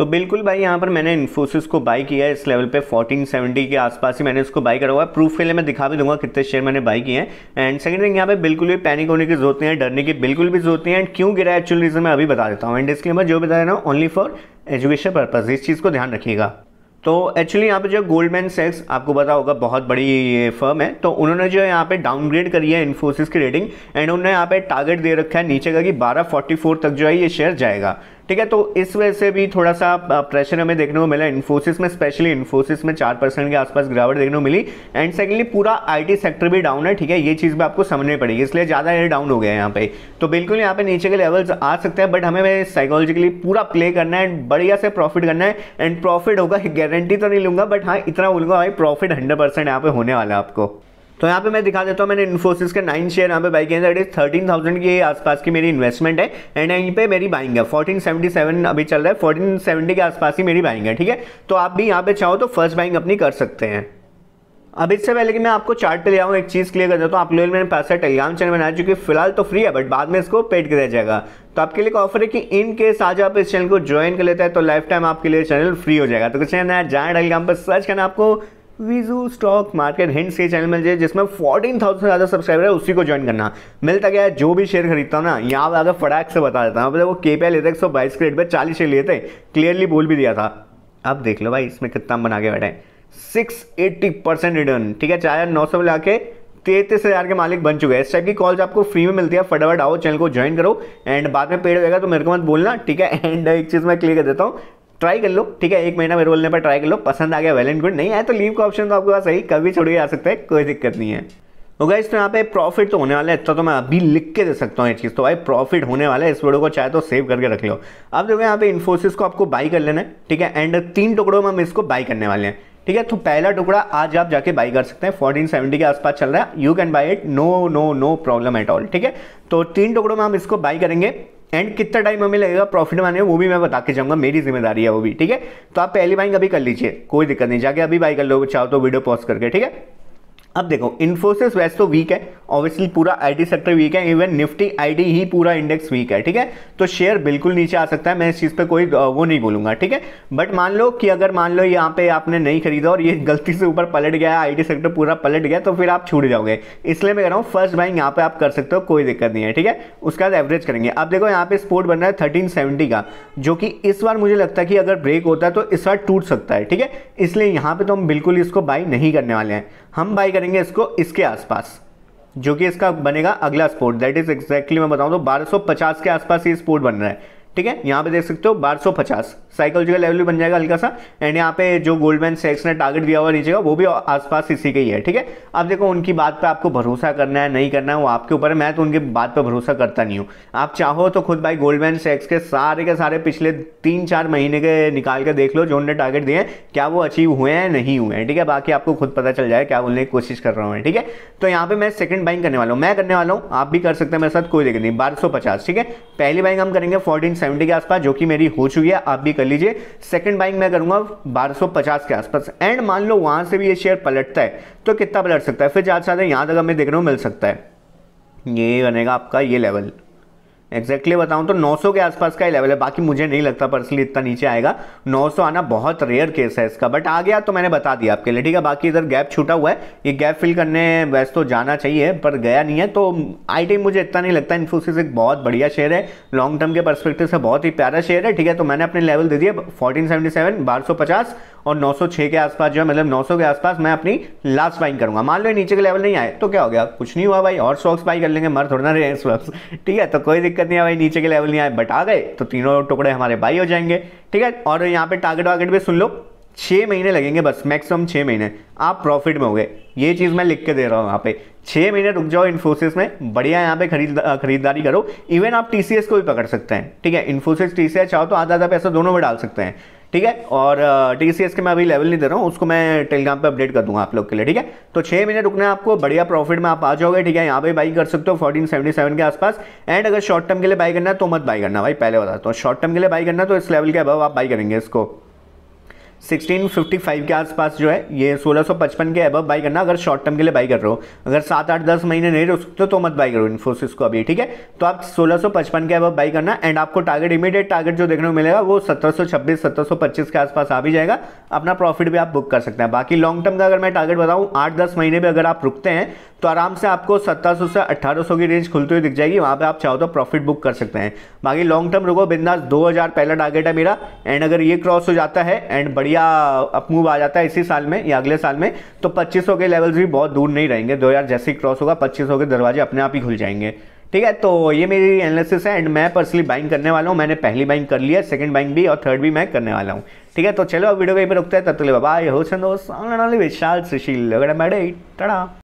तो बिल्कुल भाई यहाँ पर मैंने इन्फोसिस को बाई किया है इस लेवल पे 1470 के आसपास ही मैंने इसको बाई करा हुआ है प्रूफ के लिए मैं दिखा भी दूंगा कितने शेयर मैंने बाई किए हैं एंड सेकंड थिंग यहाँ पे बिल्कुल भी पैनिक होने की जरूरत नहीं है डरने की बिल्कुल भी जरूरत नहीं है एंड क्यों गिरा एक्चुअल रीज़न मैं अभी बता देता हूँ एंड डिस्क्लेमर जो बता रहा हूँ ओनली फॉर एजुकेशन पर्पज़ इस चीज़ को ध्यान रखिएगा तो एक्चुअली यहाँ पे जो गोल्डमैन सेक्स आपको पता होगा बहुत बड़ी ये फर्म है तो उन्होंने जो यहाँ पे डाउनग्रेड करी है इन्फोसिस की रेटिंग एंड उन्होंने यहाँ पे टारगेट दे रखा है नीचे का कि 1244 तक जो है ये शेयर जाएगा ठीक है तो इस वजह से भी थोड़ा सा प्रेशर हमें देखने को मिला इन्फोसिस में स्पेशली इन्फोसिस में चार परसेंट के आसपास गिरावट देखने को मिली एंड सेकंडली पूरा आईटी सेक्टर भी डाउन है ठीक है ये चीज़ भी आपको समझनी पड़ेगी इसलिए ज़्यादा ये डाउन हो गया है यहाँ पे तो बिल्कुल यहाँ पे नीचे के लेवल्स आ सकते हैं बट हमें साइकोलॉजिकली पूरा प्ले करना है एंड बढ़िया से प्रॉफिट करना है एंड प्रॉफिट होगा गारंटी तो नहीं लूंगा बट हाँ इतना बोलूंगा भाई प्रॉफिट हंड्रेड परसेंट यहाँ पे होने वाला है आपको तो यहाँ पे मैं दिखा देता हूँ मैंने इन्फोसिस के नाइन शेयर यहाँ पे बाई किया थर्टीन थाउजेंड के आसपास की मेरी इन्वेस्टमेंट है एंड यहीं पे मेरी बाइंग है फोर्टीन सेवेंटी सेवन अभी चल रहा है फोर्टीन सेवेंटी के आसपास ही मेरी बाइंग है ठीक है तो आप भी यहाँ पे चाहो तो फर्स्ट बाइंग अपनी कर सकते हैं अब इससे पहले कि मैं आपको चार्ट पे ले आऊँ एक चीज़ क्लियर कर देता हूँ आप लोग मैंने पैसा टेलीग्राम चैनल बनाया जो फिलहाल तो फ्री है बट बाद में इसको पेड कर दिया जाएगा तो आपके लिए ऑफर है कि इन केस आज आप इस चैनल को ज्वाइन कर लेते हैं तो लाइफ टाइम आपके लिए चैनल फ्री हो जाएगा तो कुछ नया जाए टेलीग्राम पर सर्च करना आपको विजू स्टॉक मार्केट हिंट्स के चैनल मिल जाए जिसमें 14,000 से ज़्यादा सब्सक्राइबर है उसी को ज्वाइन करना मिलता गया जो भी शेयर खरीदता हूँ ना यहाँ पर आगे फटाक से बता देता हूँ वो के पी लेते एक सौ बाईस के रेट पर चालीस शेयर लिए थे क्लियरली बोल भी दिया था अब देख लो भाई इसमें कितना बना के बैठे सिक्स एट्टी परसेंट रिटर्न ठीक है चार नौ सौ मिला के तैतीस हज़ार के मालिक बन चुके हैं इस टाइप की कॉल्स आपको फ्री में मिलती है फटाफट आओ चैनल को ज्वाइन करो एंड बाद में पेड होगा तो मेरे को मत बोलना ठीक है एंड एक चीज़ मैं क्लियर कर देता हूँ ट्राई कर लो ठीक है एक महीना मेरे बोलने पर ट्राई कर लो पसंद आ गया वेल एंड गुड नहीं आया तो लीव का ऑप्शन तो आपके पास सही कभी छोड़ के आ सकता है कोई दिक्कत नहीं है होगा तो इस तो यहाँ पे प्रॉफिट तो होने वाला है इतना तो मैं अभी लिख के दे सकता हूँ ये चीज़ तो भाई प्रॉफिट होने वाला है इस वीडियो को चाहे तो सेव करके रख लो अब देखो यहाँ पे इन्फोसिस को आपको बाई कर लेना है ठीक है एंड तीन टुकड़ों में हम इसको बाई करने वाले हैं ठीक है तो पहला टुकड़ा आज आप जाके बाई कर सकते हैं फोर्टीन सेवेंटी के आसपास चल रहा है you can buy it no no no problem at all ठीक है तो तीन टुकड़ों में हम इसको बाई करेंगे एंड कितना टाइम हमें लगेगा प्रॉफिट माने वो भी मैं बता के जाऊंगा मेरी जिम्मेदारी है वो भी ठीक है तो आप पहली बाइंग अभी कर लीजिए कोई दिक्कत नहीं जाके अभी बाई कर लो चाहो तो वीडियो पॉज करके ठीक है अब देखो इन्फोसिस वैसे तो वीक है ऑब्वियसली पूरा आईटी सेक्टर वीक है इवन निफ्टी आईटी ही पूरा इंडेक्स वीक है ठीक है तो शेयर बिल्कुल नीचे आ सकता है मैं इस चीज़ पर कोई वो नहीं बोलूंगा ठीक है बट मान लो कि अगर मान लो यहाँ पे आपने नहीं खरीदा और ये गलती से ऊपर पलट गया आई आईटी सेक्टर पूरा पलट गया तो फिर आप छूट जाओगे इसलिए मैं कह रहा हूँ फर्स्ट बाइंग यहाँ पे आप कर सकते हो कोई दिक्कत नहीं है ठीक है उसके बाद एवरेज करेंगे आप देखो यहाँ पे स्पोर्ट बन रहा है थर्टीन सेवेंटी का जो कि इस बार मुझे लगता है कि अगर ब्रेक होता है तो इस बार टूट सकता है ठीक है इसलिए यहाँ पे तो हम बिल्कुल इसको बाई नहीं करने वाले हैं हम बाई करेंगे इसको इसके आसपास जो कि इसका बनेगा अगला स्पोर्ट दैट इज एक्जैक्टली मैं बताऊं तो 1250 के आसपास ये स्पोर्ट बन रहा है ठीक है यहाँ पे देख सकते हो 1250 साइकोलॉजिकल लेवल भी बन जाएगा हल्का सा एंड यहाँ पे जो गोल्डमैन सेक्स ने टारगेट दिया हुआ नीचे का वो भी आसपास इसी के ही है ठीक है अब देखो उनकी बात पे आपको भरोसा करना है नहीं करना है वो आपके ऊपर है मैं तो उनकी बात पर भरोसा करता नहीं हूँ आप चाहो तो खुद भाई गोल्डमैन सेक्स के सारे के सारे पिछले तीन चार महीने के निकाल के देख लो जो उनने टारगेट दिए हैं क्या वो अचीव हुए हैं नहीं हुए हैं ठीक है बाकी आपको खुद पता चल जाए क्या बोलने की कोशिश कर रहा हूँ ठीक है तो यहाँ पे मैं सेकंड बाइंग करने वाला हूँ मैं करने वाला हूँ आप भी कर सकते हैं मेरे साथ कोई दिक्कत नहीं बारह ठीक है पहली बाइंग हम करेंगे फोर्टीन 1970 के आसपास जो कि मेरी हो चुकी है आप भी कर लीजिए सेकंड बाइंग मैं करूंगा 1250 के आसपास एंड मान लो वहां से भी ये शेयर पलटता है तो कितना पलट सकता है फिर ज्यादा से ज्यादा यहां तक हमें देखने को मिल सकता है ये बनेगा आपका ये लेवल एग्जैक्टली exactly बताऊं तो 900 के आसपास का ही लेवल है बाकी मुझे नहीं लगता पर्सनली इतना नीचे आएगा 900 आना बहुत रेयर केस है इसका बट आ गया तो मैंने बता दिया आपके लिए ठीक है बाकी इधर गैप छूटा हुआ है ये गैप फिल करने वैसे तो जाना चाहिए पर गया नहीं है तो आई मुझे इतना नहीं लगता इन्फोसिस एक बहुत बढ़िया शेयर है लॉन्ग टर्म के परस्पेक्टिव से बहुत ही प्यारा शेयर है ठीक है तो मैंने अपने लेवल दे दिए फोर्टीन बारह और 906 के आसपास जो है मतलब 900 के आसपास मैं अपनी लास्ट बाइंग करूंगा मान लो नीचे के लेवल नहीं आए तो क्या हो गया कुछ नहीं हुआ भाई और स्टॉक्स बाई कर लेंगे मर थोड़ा ना रहे स्टॉक्स ठीक है तो कोई दिक्कत नहीं है भाई नीचे के लेवल नहीं आए बट आ गए तो तीनों टुकड़े हमारे बाई हो जाएंगे ठीक है और यहाँ पर टारगेट वार्गेट भी सुन लो छः महीने लगेंगे बस मैक्सिमम छः महीने आप प्रॉफिट में हो गए ये चीज़ मैं लिख के दे रहा हूँ यहाँ पे छः महीने रुक जाओ इन्फोसिस में बढ़िया यहाँ पे खरीद खरीदारी करो इवन आप टी को भी पकड़ सकते हैं ठीक है इन्फोसिस टी चाहो तो आधा आधा पैसा दोनों में डाल सकते हैं ठीक है और टी सी एस के मैं अभी लेवल नहीं दे रहा हूँ उसको मैं टेलीग्राम पे अपडेट कर दूंगा आप लोग के लिए ठीक है तो छः महीने रुकना है आपको बढ़िया प्रॉफिट में आप आ जाओगे ठीक है यहाँ पे बाई कर सकते हो फोर्टीन सेवेंटी सेवन के आसपास एंड अगर शॉर्ट टर्म के लिए बाई करना है तो मत बाई करना भाई पहले बताता हूँ शॉर्ट तो टर्म के लिए बाई करना तो इस लेवल के अब आप बाई करेंगे इसको 1655 के आसपास जो है ये 1655 के अबव बाई करना अगर शॉर्ट टर्म के लिए बाई कर रहे हो अगर सात आठ दस महीने नहीं रह सकते तो मत बाई करो इन्फोसिस को अभी ठीक है तो आप 1655 के अबव बाई करना एंड आपको टारगेट इमीडिएट टारगेट जो देखने को मिलेगा वो 1726 1725 के आसपास आ भी जाएगा अपना प्रॉफिट भी आप बुक कर सकते हैं बाकी लॉन्ग टर्म का अगर मैं टारगेट बताऊँ आठ दस महीने भी अगर आप रुकते हैं तो आराम से आपको सत्रह से अट्ठारह की रेंज खुलती हुई दिख जाएगी वहाँ पर आप चाहो तो प्रॉफिट बुक कर सकते हैं बाकी लॉन्ग टर्म रुको बिंदास दो पहला टारगेट है मेरा एंड अगर ये क्रॉस हो जाता है एंड बड़ी या अपमूव आ जाता है इसी साल में या अगले साल में तो पच्चीस के लेवल्स भी बहुत दूर नहीं रहेंगे दो हज़ार जैसे ही क्रॉस होगा पच्चीस के दरवाजे अपने आप ही खुल जाएंगे ठीक है तो ये मेरी एनालिसिस है एंड मैं पर्सनली बाइंग करने वाला हूँ मैंने पहली बाइंग कर लिया सेकंड बाइंग भी और थर्ड भी मैं करने वाला हूँ ठीक है तो चलो अब वीडियो को पर रुकते हैं तब तक बाय हो चंदोस विशाल सुशील टड़ा